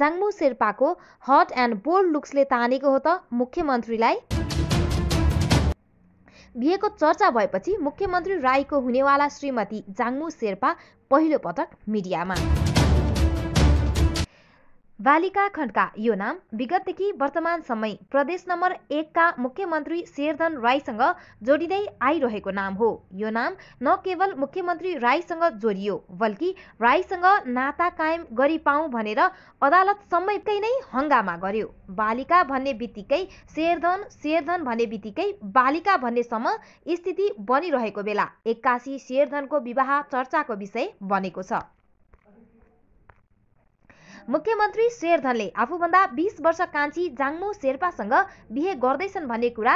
जाङ्मु शेर्पाको hot and bold लुक्सले तानेको हो त मुख्यमन्त्रीलाई बिहेको चर्चा भएपछि मुख्यमन्त्री राईको हुनेवाला श्रीमती जाङ्मु शेर्पा पहिलो पटक मिडियामा बालिका खण्डका यो नाम विगतदेखि वर्तमान समय प्रदेश नम्बर एकका मुख्यमन्त्री शेरधन राईसँग जोडिँदै आइरहेको नाम हो यो नाम न केवल मुख्यमन्त्री राईसँग जोडियो बल्कि राईसँग नाता कायम गरी भनेर अदालतसम्मकै नै हङ्गामा गर्यो बालिका भन्ने बित्तिकै शेरधन शेरधन भन्ने बित्तिकै बालिका भन्नेसम्म स्थिति बनिरहेको बेला एक्कासी शेरधनको विवाह चर्चाको विषय बनेको छ मुख्यमन्त्री शेरधनले आफूभन्दा बिस वर्ष कान्छी जाङमो शेर्पासँग बिहे गर्दैछन् भन्ने कुरा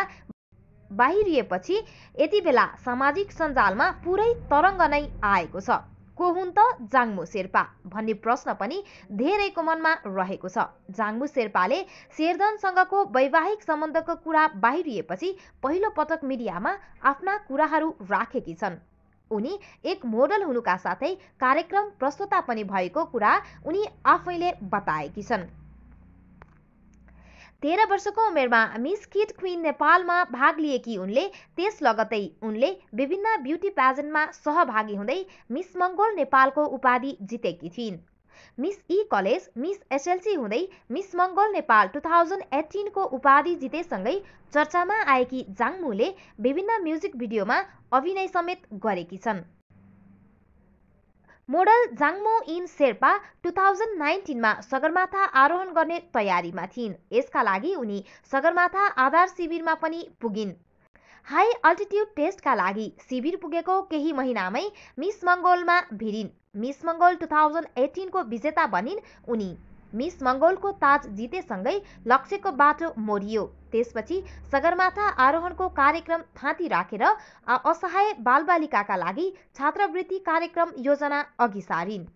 बाहिरिएपछि यति बेला सामाजिक सञ्जालमा पुरै तरङ्ग नै आएको छ को हुन् त जाङमु शेर्पा भन्ने प्रश्न पनि धेरैको मनमा रहेको छ जाङमु शेर्पाले शेरधनसँगको वैवाहिक सम्बन्धको कुरा बाहिरिएपछि पहिलो पटक मिडियामा आफ्ना कुराहरू राखेकी छन् उनी एक मोडल हुनुका साथै कार्यक्रम प्रस्तुता पनि भएको कुरा उनी आफैले बताएकी छन् तेह्र वर्षको उमेरमा मिस किट क्वीन नेपालमा भाग लिएकी उनले त्यस लगतै उनले विभिन्न ब्युटी प्याजेन्टमा सहभागी हुँदै मिस मङ्गोल नेपालको उपाधि जितेकी थिइन् Miss E e college Miss SLC हुँदै Miss Mongol Nepal two thousand एट्टिनको उपाधि जितेसँगै चर्चामा आएकी जाङमुले विभिन्न म्युजिक भिडियोमा अभिनय समेत गरेकी छन् मोडल जाङमो इन शेर्पा टु थाउजन्ड नाइन्टिनमा सगरमाथा आरोहण गर्ने तयारीमा थिइन् यसका लागि उनी सगरमाथा आधार शिविरमा पनि पुगिन् हाई अल्टिट्युड टेस्टका लागि शिविर पुगेको केही महिनामै मिस मङ्गोलमा भिरिन् मिस मङ्गोल टु थाउजन्ड एटिनको विजेता बनिन् उनी मिस मङ्गोलको ताज जितेसँगै लक्ष्यको बाटो मोरियो त्यसपछि सगरमाथा आरोहणको कार्यक्रम थाँती राखेर असहाय बालबालिकाका लागि छात्रवृत्ति कार्यक्रम योजना अघि सारिन्